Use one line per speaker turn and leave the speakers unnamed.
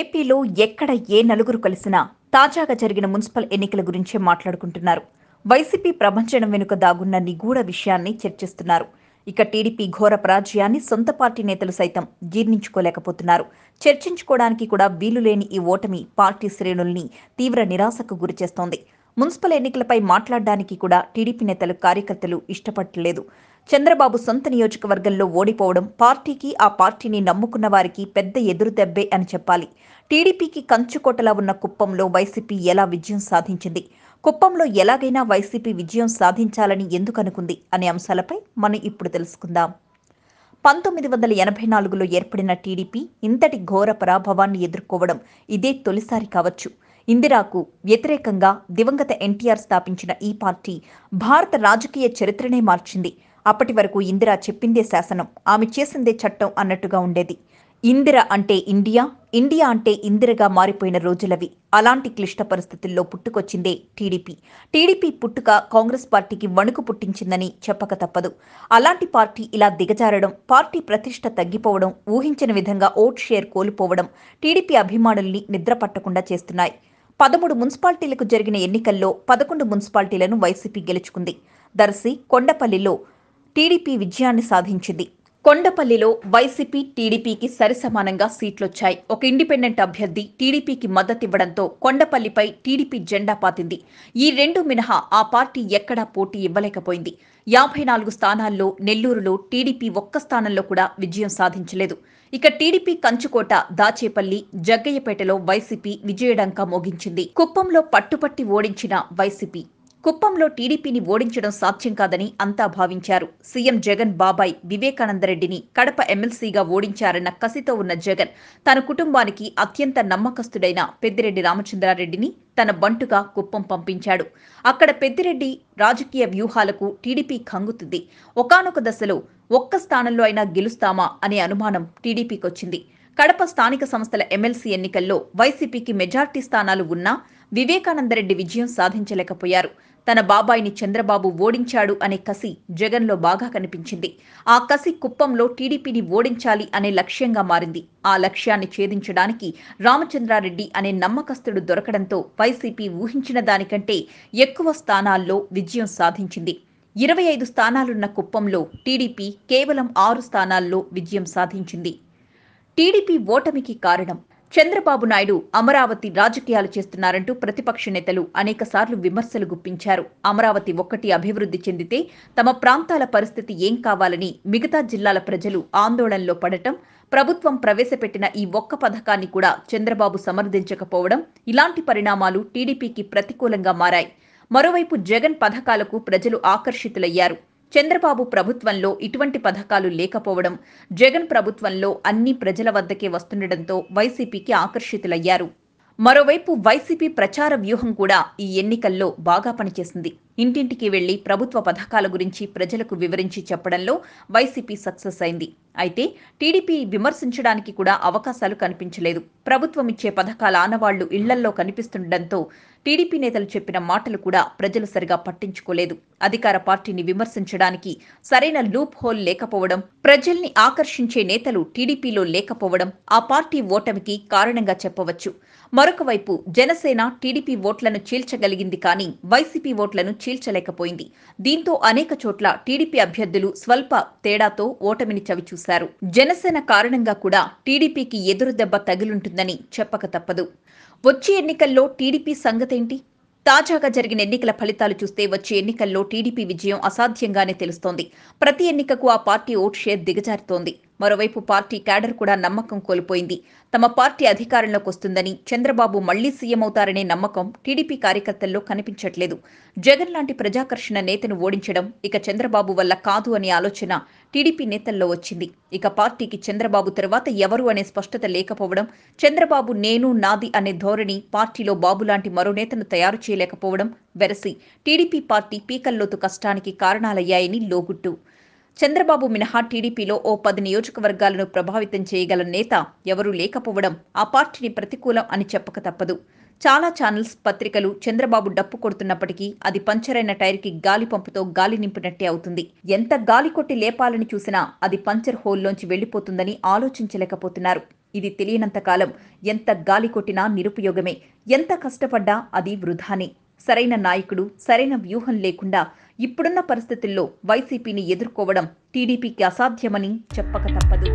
ఏపీలో ఎక్కడ ఏ నలుగురు కలిసినా తాజాగా జరిగిన మున్సిపల్ ఎన్నికల గురించే మాట్లాడుకుంటున్నారు వైసీపీ ప్రపంచం వెనుక దాగున్న నిగూఢ విషయాన్ని చర్చిస్తున్నారు ఇక టీడీపీ ఘోర పరాజయాన్ని సొంత పార్టీ నేతలు సైతం జీర్ణించుకోలేకపోతున్నారు చర్చించుకోవడానికి కూడా వీలులేని ఈ ఓటమి పార్టీ శ్రేణుల్ని తీవ్ర నిరాశకు గురిచేస్తోంది మున్సిపల్ ఎన్నికలపై మాట్లాడడానికి కూడా టీడీపీ నేతలు కార్యకర్తలు ఇష్టపడలేదు చంద్రబాబు సొంత నియోజకవర్గంలో ఓడిపోవడం పార్టీకి ఆ పార్టీని నమ్ముకున్న వారికి పెద్ద ఎదురుదెబ్బే అని చెప్పాలి టీడీపీకి కంచుకోటలా ఉన్న కుప్పంలో వైసీపీ ఎలా విజయం సాధించింది కుప్పంలో ఎలాగైనా వైసీపీ విజయం సాధించాలని ఎందుకు అనుకుంది అనే అంశాలపై మనం ఇప్పుడు తెలుసుకుందాం పంతొమ్మిది వందల ఎనభై నాలుగులో ఏర్పడిన టీడీపీ ఇంతటి ఘోర పరాభవాన్ని ఎదుర్కోవడం ఇదే తొలిసారి కావచ్చు ఇందిరాకు వ్యతిరేకంగా దివంగత ఎన్టీఆర్ స్థాపించిన ఈ పార్టీ భారత రాజకీయ చరిత్రనే మార్చింది అప్పటి వరకు ఇందిరా చెప్పిందే శాసనం ఆమె చేసిందే చట్టం అన్నట్టుగా ఉండేది ఇందిర అంటే ఇండియా ఇండియా అంటే ఇందిరగా మారిపోయిన రోజులవి అలాంటి క్లిష్ట పరిస్థితుల్లో పుట్టుకొచ్చిందే టీడీపీ టీడీపీ పుట్టుక కాంగ్రెస్ పార్టీకి వణుకు పుట్టించిందని చెప్పక తప్పదు అలాంటి పార్టీ ఇలా దిగజారడం పార్టీ ప్రతిష్ట తగ్గిపోవడం ఊహించిన విధంగా ఓట్ షేర్ కోల్పోవడం టీడీపీ అభిమానుల్ని నిద్ర పట్టకుండా చేస్తున్నాయి పదమూడు మున్సిపాలిటీలకు జరిగిన ఎన్నికల్లో పదకొండు మున్సిపాలిటీలను వైసీపీ గెలుచుకుంది దర్శి కొండపల్లిలో టీడీపీ విజయాన్ని సాధించింది కొండపల్లిలో వైసీపీ టీడీపీకి సరిసమానంగా సీట్లొచ్చాయి ఒక ఇండిపెండెంట్ అభ్యర్థి టీడీపీకి మద్దతివ్వడంతో కొండపల్లిపై టీడీపీ జెండా పాతింది ఈ రెండు మినహా ఆ పార్టీ ఎక్కడా పోటీ ఇవ్వలేకపోయింది యాభై నాలుగు స్థానాల్లో నెల్లూరులో టీడీపీ ఒక్క స్థానంలో కూడా విజయం సాధించలేదు ఇక టీడీపీ కంచుకోట దాచేపల్లి జగ్గయ్యపేటలో వైసీపీ విజయడంక మోగించింది కుప్పంలో పట్టుపట్టి ఓడించిన వైసీపీ కుప్పంలో టీడీపీని ఓడించడం సాధ్యం కాదని అంతా భావించారు సీఎం జగన్ బాబాయ్ వివేకానందరెడ్డిని కడప ఎమ్మెల్సీగా ఓడించారన్న కసితో ఉన్న జగన్ తన కుటుంబానికి అత్యంత నమ్మకస్తుడైన పెద్దిరెడ్డి రామచంద్రారెడ్డిని తన బంటుగా కుప్పం పంపించాడు అక్కడ పెద్దిరెడ్డి రాజకీయ వ్యూహాలకు టీడీపీ కంగుతుంది ఒకనొక దశలో ఒక్క స్థానంలో అయినా గెలుస్తామా అనే అనుమానం టీడీపీకొచ్చింది కడప స్థానిక సంస్థల ఎమ్మెల్సీ ఎన్నికల్లో వైసీపీకి మెజార్టీ స్థానాలు ఉన్నా వివేకానందరెడ్డి విజయం సాధించలేకపోయారు తన బాబాయిని చంద్రబాబు ఓడించాడు అనే కసి జగన్లో బాగా కనిపించింది ఆ కసి కుప్పంలో టీడీపీని ఓడించాలి అనే లక్ష్యంగా మారింది ఆ లక్ష్యాన్ని ఛేదించడానికి రామచంద్రారెడ్డి అనే నమ్మకస్తుడు దొరకడంతో వైసీపీ ఊహించిన దానికంటే ఎక్కువ స్థానాల్లో విజయం సాధించింది ఇరవై ఐదు స్థానాలున్న కుప్పంలో టీడీపీ కేవలం ఆరు స్థానాల్లో విజయం సాధించింది టీడీపీ ఓటమికి కారణం చంద్రబాబు నాయుడు అమరావతి రాజకీయాలు చేస్తున్నారంటూ ప్రతిపక్ష నేతలు అనేకసార్లు విమర్శలు గుప్పించారు అమరావతి ఒక్కటి అభివృద్ధి చెందితే తమ ప్రాంతాల పరిస్థితి ఏం కావాలని మిగతా జిల్లాల ప్రజలు ఆందోళనలో పడటం ప్రభుత్వం ప్రవేశపెట్టిన ఈ ఒక్క పథకాన్ని కూడా చంద్రబాబు సమర్థించకపోవడం ఇలాంటి పరిణామాలు టీడీపీకి ప్రతికూలంగా మారాయి మరోవైపు జగన్ పథకాలకు ప్రజలు ఆకర్షితులయ్యారు చంద్రబాబు ప్రభుత్వంలో ఇటువంటి పథకాలు లేకపోవడం జగన్ ప్రభుత్వంలో అన్ని ప్రజల వద్దకే వస్తుండటంతో వైసీపీకి ఆకర్షితులయ్యారు మరోవైపు వైసీపీ ప్రచార వ్యూహం కూడా ఈ ఎన్నికల్లో బాగా పనిచేసింది ఇంటింటికి వెళ్లి ప్రభుత్వ పథకాల గురించి ప్రజలకు వివరించి చెప్పడంలో వైసీపీ సక్సెస్ అయింది అయితే టీడీపీ విమర్శించడానికి కూడా అవకాశాలు కనిపించలేదు ప్రభుత్వం ఇచ్చే పథకాల ఆనవాళ్లు ఇళ్లల్లో కనిపిస్తుండటంతో టీడీపీ నేతలు చెప్పిన మాటలు కూడా ప్రజలు సరిగా పట్టించుకోలేదు అధికార పార్టీని విమర్శించడానికి సరైన లూప్ హోల్ లేకపోవడం ప్రజల్ని ఆకర్షించే నేతలు టీడీపీలో లేకపోవడం ఆ పార్టీ ఓటమికి కారణంగా చెప్పవచ్చు మరొకవైపు జనసేన టీడీపీ ఓట్లను చీల్చగలిగింది కానీ వైసీపీ ఓట్లను చీల్చలేకపోయింది దీంతో అనేక చోట్ల టీడీపీ అభ్యర్థులు స్వల్ప తేడాతో ఓటమిని చవిచూశారు జనసేన కారణంగా కూడా టీడీపీకి ఎదురుదెబ్బ తగిలుంటుందని చెప్పక తప్పదు వచ్చే ఎన్నికల్లో టీడీపీ సంగతేంటి తాజాగా జరిగిన ఎన్నికల ఫలితాలు చూస్తే వచ్చే ఎన్నికల్లో టీడీపీ విజయం అసాధ్యంగానే తెలుస్తోంది ప్రతి ఎన్నికకు ఆ పార్టీ ఓట్ షేర్ దిగజారుతోంది మరోవైపు పార్టీ క్యాడర్ కూడా నమ్మకం కోల్పోయింది తమ పార్టీ అధికారంలోకి వస్తుందని చంద్రబాబు మళ్లీ సీఎం అవుతారనే నమ్మకం టీడీపీ కార్యకర్తల్లో కనిపించట్లేదు జగన్ లాంటి ప్రజాకర్షణ నేతను ఓడించడం ఇక చంద్రబాబు వల్ల కాదు అనే ఆలోచన టీడీపీ నేతల్లో వచ్చింది ఇక పార్టీకి చంద్రబాబు తర్వాత ఎవరు అనే స్పష్టత లేకపోవడం చంద్రబాబు నేను నాది అనే ధోరణి పార్టీలో బాబు లాంటి మరో నేతను తయారు చేయలేకపోవడం వెరసి టీడీపీ పార్టీ పీకల్లోతు కష్టానికి కారణాలయ్యాయని లోగుట్టు చంద్రబాబు మినహా టీడీపీలో ఓ పది నియోజకవర్గాలను ప్రభావితం చేయగల నేత ఎవరూ లేకపోవడం ఆ పార్టీని ప్రతికూలం అని చెప్పక తప్పదు చాలా ఛానల్స్ పత్రికలు చంద్రబాబు డప్పు కొడుతున్నప్పటికీ అది పంచరైన టైర్కి గాలి పంపుతో గాలి నింపినట్టే అవుతుంది ఎంత గాలి కొట్టి లేపాలని చూసినా అది పంచర్ హోల్లోంచి వెళ్లిపోతుందని ఆలోచించలేకపోతున్నారు ఇది తెలియనంతకాలం ఎంత గాలి కొట్టినా నిరుపయోగమే ఎంత కష్టపడ్డా అది వృధానే సరైన నాయకుడు సరైన వ్యూహం లేకుండా ఇప్పుడున్న పరిస్థితుల్లో వైసీపీని ఎదుర్కోవడం టీడీపీకి అసాధ్యమని చెప్పక తప్పదు